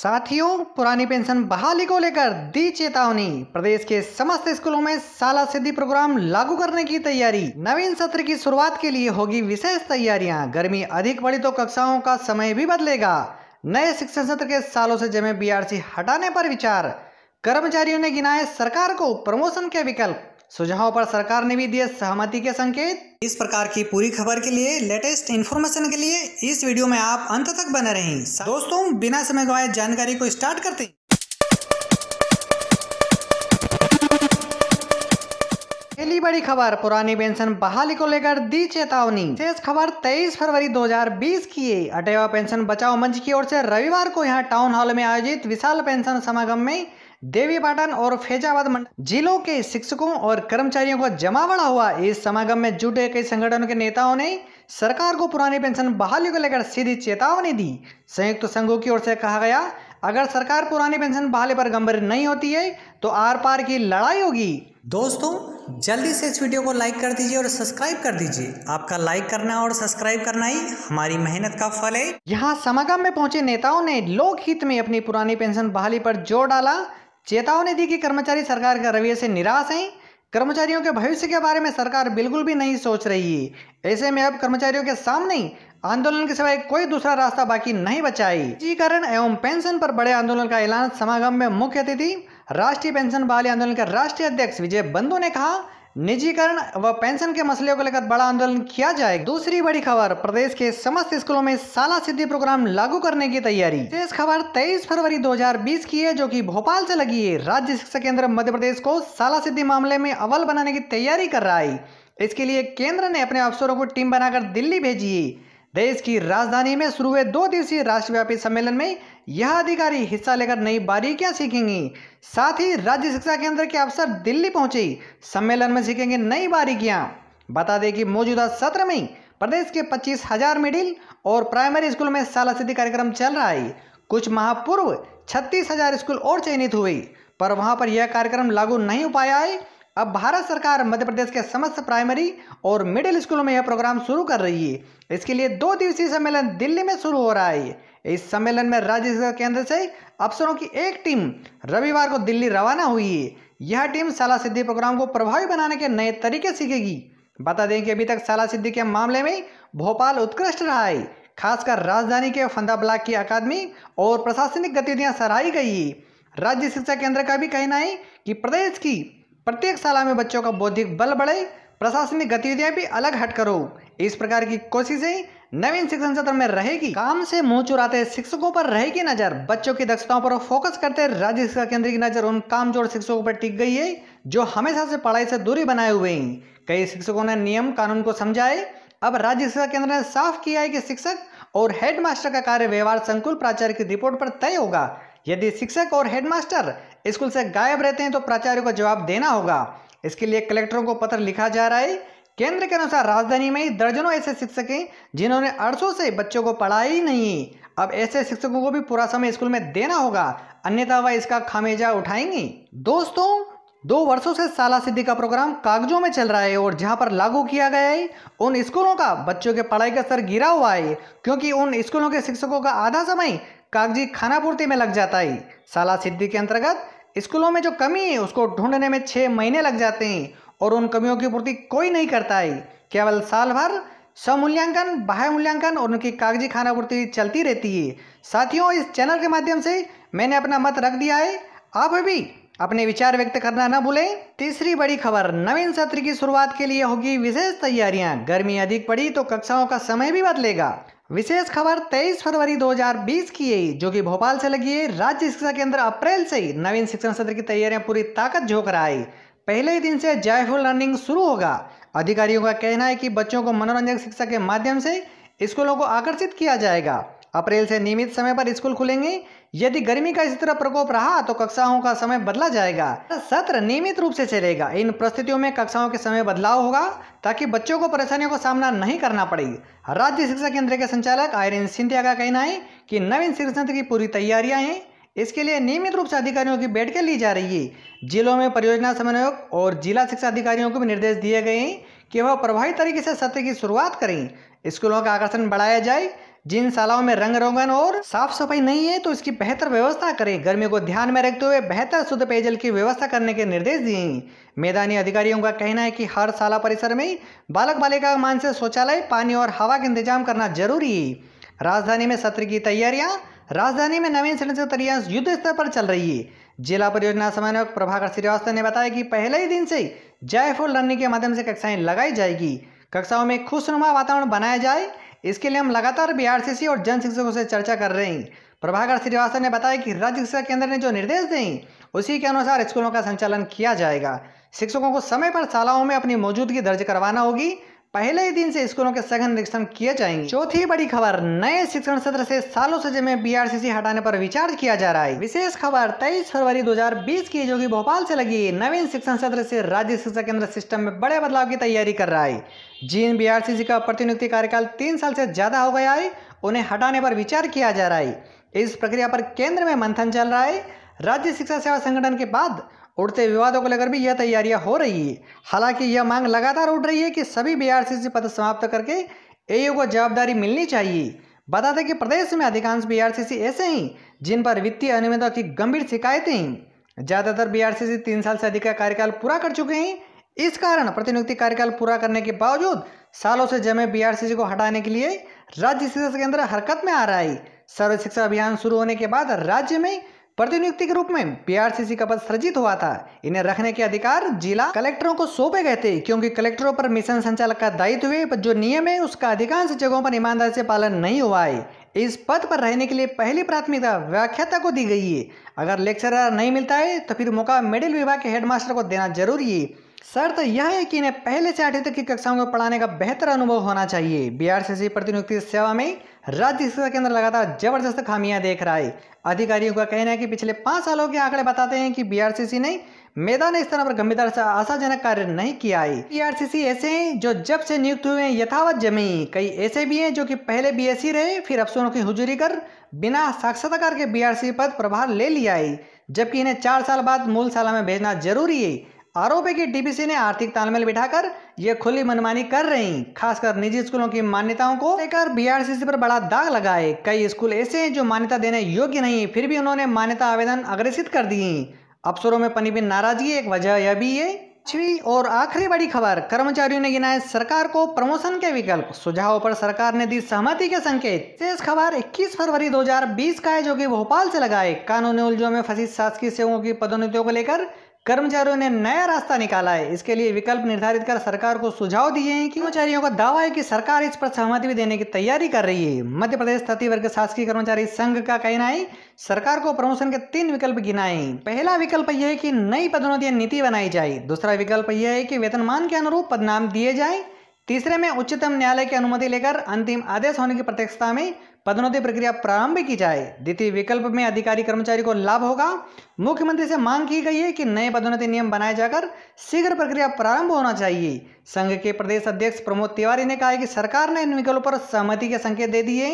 साथियों पुरानी पेंशन बहाली को लेकर दी चेतावनी प्रदेश के समस्त स्कूलों में साला सिद्धि प्रोग्राम लागू करने की तैयारी नवीन सत्र की शुरुआत के लिए होगी विशेष तैयारियां गर्मी अधिक बढ़ी तो कक्षाओं का समय भी बदलेगा नए शिक्षण सत्र के सालों से जमे बीआरसी हटाने पर विचार कर्मचारियों ने गिनाए सरकार को प्रमोशन के विकल्प सुझाव पर सरकार ने भी दिए सहमति के संकेत इस प्रकार की पूरी खबर के लिए लेटेस्ट इन्फॉर्मेशन के लिए इस वीडियो में आप अंत तक बने रहें दोस्तों बिना समय गवाए जानकारी को स्टार्ट करते हैं पहली बड़ी खबर पुरानी पेंशन बहाली को लेकर दी चेतावनी शेष खबर 23 फरवरी 2020 की है अटेवा पेंशन बचाओ मंच की ओर से रविवार को यहां टाउन हॉल में आयोजित विशाल पेंशन समागम में देवी और फैजाबाद मंडल जिलों के शिक्षकों और कर्मचारियों का जमा बड़ा हुआ इस समागम में जुटे कई संगठनों के नेताओं ने सरकार को पुरानी पेंशन बहाली को लेकर सीधी चेतावनी दी संयुक्त तो संघों की ओर से कहा गया अगर सरकार पुरानी पेंशन बहाली पर गंभीर नहीं होती है तो आर पार की लड़ाई होगी दोस्तों जल्दी से इस वीडियो को लाइक कर दीजिए और सब्सक्राइब कर दीजिए आपका लाइक करना और सब्सक्राइब करना ही हमारी मेहनत का फल है यहाँ समागम में पहुंचे नेताओं ने लोकहित में अपनी पुरानी पेंशन बहाली पर जोर डाला चेतावनी दी कि कर्मचारी सरकार के रवैये से निराश हैं कर्मचारियों के भविष्य के बारे में सरकार बिल्कुल भी नहीं सोच रही है ऐसे में अब कर्मचारियों के सामने आंदोलन के सिवाय कोई दूसरा रास्ता बाकी नहीं बचाई निजीकरण एवं पेंशन पर बड़े आंदोलन का ऐलान समागम में मुख्य अतिथि राष्ट्रीय पेंशन बहाली आंदोलन के राष्ट्रीय अध्यक्ष विजय बंधु ने कहा निजीकरण व पेंशन के मसले को लेकर बड़ा आंदोलन किया जाए दूसरी बड़ी खबर प्रदेश के समस्त स्कूलों में साला सिद्धि प्रोग्राम लागू करने की तैयारी शेष खबर 23 फरवरी 2020 की है जो कि भोपाल से लगी है राज्य शिक्षा केंद्र मध्य प्रदेश को साला सिद्धि मामले में अव्वल बनाने की तैयारी कर रहा है इसके लिए केंद्र ने अपने अफसरों को टीम बनाकर दिल्ली भेजी है देश की राजधानी में शुरू हुए दो दिवसीय राष्ट्रव्यापी सम्मेलन में यह अधिकारी हिस्सा लेकर नई बारीकियां सीखेंगी साथ ही राज्य शिक्षा केंद्र के अफसर दिल्ली पहुंचे सम्मेलन में सीखेंगे नई बारीकियां बता दें कि मौजूदा सत्र में प्रदेश के पच्चीस हजार मिडिल और प्राइमरी स्कूल में शाला सिद्धि कार्यक्रम चल रहा है कुछ माह पूर्व छत्तीस हजार स्कूल और चयनित हुए पर वहां पर यह कार्यक्रम लागू नहीं हो पाया है अब भारत सरकार मध्य प्रदेश के समस्त प्राइमरी और मिडिल स्कूलों में यह प्रोग्राम शुरू कर रही है इसके लिए दो दिवसीय सम्मेलन दिल्ली में शुरू हो रहा है इस सम्मेलन में राज्य सरकार केंद्र से अफसरों की एक टीम रविवार को दिल्ली रवाना हुई है यह टीम शाला सिद्धि प्रोग्राम को प्रभावी बनाने के नए तरीके सीखेगी बता दें कि अभी तक शाला सिद्धि के मामले में भोपाल उत्कृष्ट रहा है खासकर राजधानी के फंदा ब्लॉक की अकादमी और प्रशासनिक गतिविधियां सराही गई राज्य शिक्षा केंद्र का भी कहना है कि प्रदेश की प्रत्येक शाला में बच्चों का बौद्धिक बल बढ़े प्रशासनिक गतिविधियां भी अलग हट करो इस प्रकार की कोशिशें नवीन शिक्षण सत्र में रहेगी काम से मुंह चुराते शिक्षकों पर रहेगी नजर बच्चों की दक्षताओं पर फोकस करते राज्य शिक्षा केंद्र की नजर उन कामजोर शिक्षकों पर टिक गई है जो हमेशा से पढ़ाई से दूरी बनाए हुए हैं कई शिक्षकों ने नियम कानून को समझाए अब राज्य शिक्षा केंद्र ने साफ किया है कि शिक्षक और हेडमास्टर का कार्य व्यवहार संकुल प्राचार्य की रिपोर्ट पर तय होगा यदि शिक्षक और हेडमास्टर स्कूल से गायब रहते हैं तो प्राचार्य को जवाब देना होगा इसके लिए कलेक्टरों को पत्र लिखा जा रहा है केंद्र के अनुसार राजधानी में ही दर्जनों ऐसे शिक्षक हैं जिन्होंने अरसों से बच्चों को पढ़ाया ही नहीं अब ऐसे शिक्षकों को भी पूरा समय स्कूल में देना होगा अन्यथा वह इसका खामेजा उठाएंगे दोस्तों दो वर्षों से साला सिद्धि का प्रोग्राम कागजों में चल रहा है और जहां पर लागू किया गया है उन स्कूलों का बच्चों के पढ़ाई का स्तर गिरा हुआ है क्योंकि उन स्कूलों के शिक्षकों का आधा समय कागजी खानापूर्ति में लग जाता है साला सिद्धि के अंतर्गत स्कूलों में जो कमी है उसको ढूंढने में छः महीने लग जाते हैं और उन कमियों की पूर्ति कोई नहीं करता है केवल साल भर स्वमूल्यांकन बाह्य मूल्यांकन और उनकी कागजी खाना पूर्ति चलती रहती है साथियों इस चैनल के माध्यम से मैंने अपना मत रख दिया है आप भी अपने विचार व्यक्त करना न भूलें तीसरी बड़ी खबर नवीन सत्र की शुरुआत के लिए होगी विशेष तैयारियां गर्मी अधिक पड़ी तो कक्षाओं का समय भी बदलेगा विशेष खबर 23 फरवरी 2020 की है जो कि भोपाल से लगी है राज्य शिक्षा केंद्र अप्रैल से ही नवीन शिक्षण सत्र की तैयारियां पूरी ताकत झोंक रहा है पहले ही दिन से जयफुल लर्निंग शुरू होगा अधिकारियों का कहना है कि बच्चों को मनोरंजक शिक्षा के माध्यम से स्कूलों को आकर्षित किया जाएगा अप्रैल से नियमित समय पर स्कूल खुलेंगे यदि गर्मी का इसी तरह प्रकोप रहा तो कक्षाओं का समय बदला जाएगा सत्र नियमित रूप से चलेगा इन परिस्थितियों में कक्षाओं के समय बदलाव होगा ताकि बच्चों को परेशानियों का सामना नहीं करना पड़ेगा राज्य शिक्षा केंद्र के संचालक आयरिन सिंधिया का कहना है कि नवीन शिक्षण की पूरी तैयारियां हैं इसके लिए नियमित रूप से अधिकारियों की बैठकें ली जा रही है जिलों में परियोजना समन्वयक और जिला शिक्षा अधिकारियों को भी निर्देश दिए गए हैं कि वह प्रभावी तरीके से सत्र की शुरुआत करें स्कूलों का आकर्षण बढ़ाया जाए जिन शालाओं में रंग रोगन और साफ सफाई नहीं है तो इसकी बेहतर व्यवस्था करें गर्मियों को ध्यान में रखते हुए बेहतर शुद्ध पेयजल की व्यवस्था करने के निर्देश दिए मैदानी अधिकारियों का कहना है कि हर शाला परिसर में बालक बालिका मानसिक शौचालय पानी और हवा का इंतजाम करना जरूरी है राजधानी में सत्र की तैयारियां राजधानी में नवीन सड़क तैयारियां युद्ध स्तर पर चल रही है जिला परियोजना समन्वयक प्रभाकर श्रीवास्तव ने बताया कि पहले ही दिन से जयफुल रनिंग के माध्यम से कक्षाएं लगाई जाएगी कक्षाओं में खुशनुमा वातावरण बनाया जाए इसके लिए हम लगातार बीआरसीसी और जन शिक्षकों से चर्चा कर रहे हैं प्रभाकर श्रीवास्तव ने बताया कि राज्य शिक्षा केंद्र ने जो निर्देश दें उसी के अनुसार स्कूलों का संचालन किया जाएगा शिक्षकों को समय पर शालाओं में अपनी मौजूदगी दर्ज करवाना होगी पहले ही दिन से स्कूलों के सघन निरीक्षण किए जाएंगे चौथी बड़ी खबर नए शिक्षण सत्र से सालों से जमे बीआरसीसी हटाने पर विचार किया जा रहा है विशेष खबर 23 फरवरी 2020 की जो कि भोपाल से लगी नवीन शिक्षण सत्र से राज्य शिक्षा केंद्र सिस्टम में बड़े बदलाव की तैयारी कर रहा है जी एन का प्रतिनियुक्ति कार्यकाल तीन साल से ज़्यादा हो गया है उन्हें हटाने पर विचार किया जा रहा है इस प्रक्रिया पर केंद्र में मंथन चल रहा है राज्य शिक्षा सेवा संगठन के बाद उड़ते विवादों को लेकर भी यह तैयारियां हो रही है हालांकि यह मांग लगातार उठ रही है कि सभी बीआरसीसी पद समाप्त करके एयू को जवाबदारी मिलनी चाहिए बता दें कि प्रदेश में अधिकांश बीआरसीसी ऐसे हैं जिन पर वित्तीय अनियमितता की गंभीर शिकायतें हैं ज़्यादातर बीआरसीसी तीन साल से अधिक का कार्यकाल पूरा कर चुके हैं इस कारण प्रतिनियुक्ति कार्यकाल पूरा करने के बावजूद सालों से जमे बी को हटाने के लिए राज्य शिक्षा केंद्र हरकत में आ रहा है सर्व शिक्षा अभियान शुरू होने के बाद राज्य में प्रतिनियुक्ति के रूप में बी का पद सृजित हुआ था इन्हें रखने के अधिकार जिला कलेक्टरों को सौंपे गए थे क्योंकि कलेक्टरों पर मिशन संचालक का दायित्व है जो नियम है उसका अधिकांश जगहों पर ईमानदारी से पालन नहीं हुआ है इस पद पर रहने के लिए पहली प्राथमिकता व्याख्याता को दी गई है अगर लेक्चरर नहीं मिलता है तो फिर मौका मिडिल विभाग के हेडमास्टर को देना जरूरी है सर तो यह है कि इन्हें पहले से आठवीं तक की कक्षाओं को पढ़ाने का बेहतर अनुभव होना चाहिए बिहार सी प्रतिनियुक्ति सेवा में राज्य शिक्षा केंद्र लगातार जबरदस्त खामियां देख रहा है अधिकारियों का कहना है कि पिछले पाँच सालों के आंकड़े बताते हैं कि बीआरसीसी ने मैदान स्तर पर गंभीरता से आशाजनक कार्य नहीं किया है सी ऐसे हैं जो जब से नियुक्त हुए हैं यथावत जमी कई ऐसे भी हैं जो कि पहले बीएससी रहे फिर अफसरों की हुजूरी कर बिना साक्षात्कार के सी पद प्रभार ले लिया है जबकि इन्हें चार साल बाद मूल शाला में भेजना जरूरी है आरोप है कि डीबीसी ने आर्थिक तालमेल बिठाकर ये खुली मनमानी कर रही खासकर निजी स्कूलों की मान्यताओं को लेकर बीआरसीसी पर बड़ा दाग लगाए कई स्कूल ऐसे हैं जो मान्यता देने योग्य नहीं फिर भी उन्होंने मान्यता आवेदन अग्रसित कर दी अफसरों में पनी भी नाराजगी एक वजह यह भी है छवी और आखिरी बड़ी खबर कर्मचारियों ने गिनाए सरकार को प्रमोशन के विकल्प सुझावों पर सरकार ने दी सहमति के संकेत शेष खबर 21 फरवरी 2020 का है जो कि भोपाल से लगाए कानूनी उलझों में फंसी शासकीय सेवकों की पदोन्नतियों को लेकर कर्मचारियों ने नया रास्ता निकाला है इसके लिए विकल्प निर्धारित कर सरकार को सुझाव दिए हैं कि कर्मचारियों का दावा है कि सरकार इस पर सहमति भी देने की तैयारी कर रही है मध्य प्रदेश तथी वर्ग शासकीय कर्मचारी संघ का कहना है सरकार को प्रमोशन के तीन विकल्प गिनाए पहला विकल्प यह है कि नई पदोन्नति नीति बनाई जाए दूसरा विकल्प यह है कि वेतनमान के अनुरूप पदनाम दिए जाए तीसरे में उच्चतम न्यायालय की अनुमति लेकर अंतिम आदेश होने की प्रत्यक्षता में पदोन्नति प्रक्रिया प्रारंभ की जाए द्वितीय विकल्प में अधिकारी कर्मचारी को लाभ होगा मुख्यमंत्री से मांग की गई है कि नए पदोन्नति नियम बनाए जाकर शीघ्र प्रक्रिया प्रारंभ होना चाहिए संघ के प्रदेश अध्यक्ष प्रमोद तिवारी ने कहा है कि सरकार ने इन विकल्पों पर सहमति के संकेत दे दिए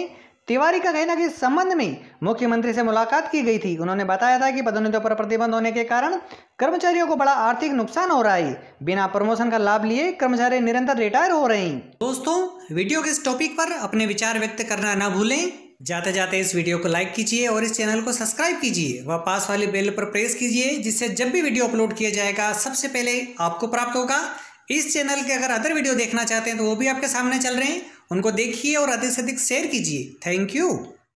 तिवारी का कहना कि इस संबंध में मुख्यमंत्री से मुलाकात की गई थी उन्होंने बताया था कि पदोन्नतियों पर प्रतिबंध होने के कारण कर्मचारियों को बड़ा आर्थिक नुकसान हो रहा है बिना प्रमोशन का लाभ लिए कर्मचारी निरंतर रिटायर हो रहे हैं दोस्तों वीडियो के इस टॉपिक पर अपने विचार व्यक्त करना ना भूलें जाते जाते इस वीडियो को लाइक कीजिए और इस चैनल को सब्सक्राइब कीजिए व पास वाले बेल पर प्रेस कीजिए जिससे जब भी वीडियो अपलोड किया जाएगा सबसे पहले आपको प्राप्त होगा इस चैनल के अगर अदर वीडियो देखना चाहते हैं तो वो भी आपके सामने चल रहे हैं उनको देखिए और अधिक से अधिक शेयर कीजिए थैंक यू